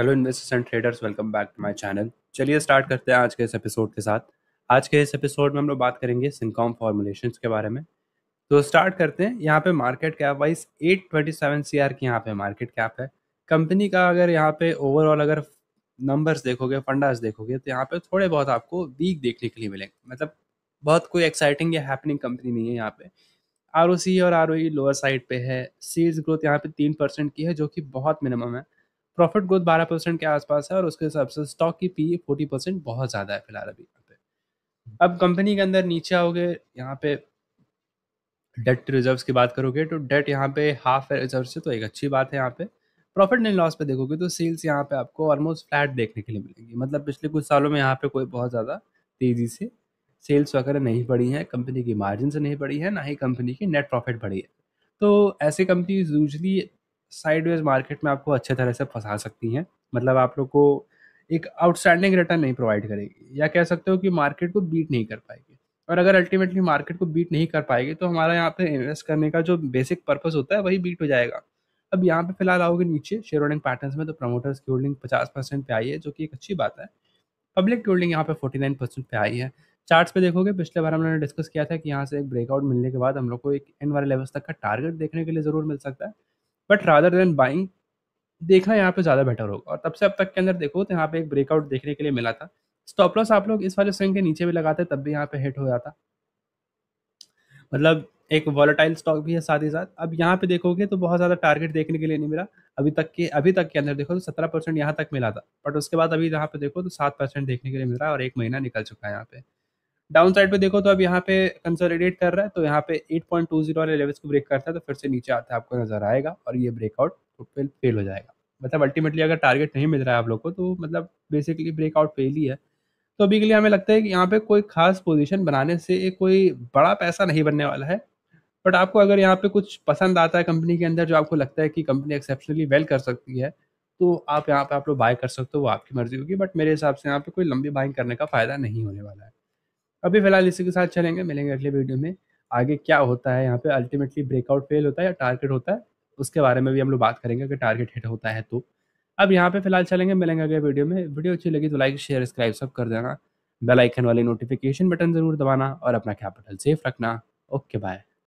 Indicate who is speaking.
Speaker 1: hello investors and traders welcome back to my channel चलिए start करते हैं आज के इस एपिसोड के साथ आज के इस एपिसोड में हम लोग बात करेंगे सिनकॉम फॉर्मुलेशंस के बारे में तो स्टार्ट करते हैं यहाँ पे मार्केट कैप वाइज 827 आर की यहाँ पे मार्केट कैप है कंपनी का अगर यहाँ पे ओवरऑल अगर नंबर्स देखोगे फंडाज देखोगे तो यहाँ पे थोड़े बहुत आपको वीक देखने के लिए मिलेंगे मतलब बहुत कोई एक्साइटिंग या हैपनिंग कंपनी नहीं है यहाँ पे आर और आर लोअर साइड पे है सीज ग्रोथ यहाँ पे तीन परसेंट की है जो कि बहुत मिनिमम है प्रॉफिट ग्रोथ बारह परसेंट के आसपास है और उसके हिसाब से स्टॉक की पी फोर्टी परसेंट बहुत ज़्यादा है फिलहाल अभी यहाँ पे अब कंपनी के अंदर नीचे आओगे यहाँ पे डेट रिजर्व की बात करोगे तो डेट यहाँ पे हाफ है रिजर्व से तो एक अच्छी बात है यहाँ पे प्रॉफिट एंड लॉस पे देखोगे तो सेल्स यहाँ पे आपको ऑलमोस्ट फ्लैट देखने के लिए मिलेंगी मतलब पिछले कुछ सालों में यहाँ पे कोई बहुत ज़्यादा तेज़ी से सेल्स वगैरह नहीं बढ़ी है कंपनी की मार्जिन से नहीं बढ़ी है ना ही कंपनी की नेट प्रॉफिट बढ़ी है तो ऐसे कंपनीज यूजली साइडवेज मार्केट में आपको अच्छे तरह से फंसा सकती हैं मतलब आप लोग को एक आउटस्टैंडिंग रिटर्न नहीं प्रोवाइड करेगी या कह सकते हो कि मार्केट को बीट नहीं कर पाएगी और अगर अल्टीमेटली मार्केट को बीट नहीं कर पाएगी तो हमारा यहाँ पे इन्वेस्ट करने का जो बेसिक पर्पज़ होता है वही बीट हो जाएगा अब यहाँ पे फिलहाल आओगे नीचे शेयर होल्डिंग पैटर्न में तो प्रमोटर्स की होल्डिंग पचास परसेंट पे आई है जो कि एक अच्छी बात है पब्लिक की होल्डिंग यहाँ पे फोर्टी नाइन परसेंट पे आई है चार्ट्स पे देखोगे पिछले बार हम लोगों ने डिस्कस किया था कि यहाँ से एक ब्रेकआउट मिलने के बाद हम लोग को एक एन वाले लेवल्स तक का टारगेट देखने के लिए ज़रूर मिल सकता है बट रादर देन बाइंग देखना यहाँ पे ज़्यादा बेटर होगा और तब से अब तक के अंदर देखो तो यहाँ पे एक ब्रेकआउट देखने के लिए मिला था स्टॉप लॉस आप लोग इस वाले स्विंग के नीचे भी लगाते तब भी यहाँ पे हिट हो जाता मतलब एक वॉलेटाइल स्टॉक भी है साथ ही साथ अब यहाँ पे देखोगे तो बहुत ज़्यादा टारगेट देखने के लिए नहीं मिला अभी तक के अभी तक के अंदर देखो तो सत्रह परसेंट यहाँ तक मिला था बट उसके बाद अभी यहाँ पे देखो तो सात परसेंट देखने के लिए मिल रहा है और एक महीना निकल चुका है यहाँ पे डाउन साइड पे देखो तो अब यहाँ पे कंसोलिडेट कर रहा है तो यहाँ पे 8.20 वाले लेवल्स को ब्रेक करता है तो फिर से नीचे आता है आपको नजर आएगा और ये ब्रेकआउट तो फेल फेल हो जाएगा मतलब अल्टीमेटली अगर टारगेट नहीं मिल रहा है आप लोग को तो मतलब बेसिकली ब्रेकआउट फेल ही है तो अभी के लिए हमें लगता है कि यहाँ पे कोई खास पोजिशन बनाने से कोई बड़ा पैसा नहीं बनने वाला है बट आपको अगर यहाँ पे कुछ पसंद आता है कंपनी के अंदर जो आपको लगता है कि कंपनी एक्सेप्शनली वेल कर सकती है तो आप यहाँ पे आप लोग बाय कर सकते हो वो आपकी मर्जी होगी बट मेरे हिसाब से यहाँ पे कोई लंबी बाइंग करने का फ़ायदा नहीं होने वाला है अभी फिलहाल इसी के साथ चलेंगे मिलेंगे अगले वीडियो में आगे क्या होता है यहाँ पे अल्टीमेटली ब्रेकआउट फेल होता है या टारगेट होता है उसके बारे में भी हम लोग बात करेंगे अगर टारगेट हिट होता है तो अब यहाँ पे फिलहाल चलेंगे मिलेंगे अगले वीडियो में वीडियो अच्छी लगी तो लाइक शेयर सब्सक्राइब सब कर देना बेल आइकन वाले नोटिफिकेशन बटन जरूर दबाना और अपना कैपिटल सेफ रखना ओके बाय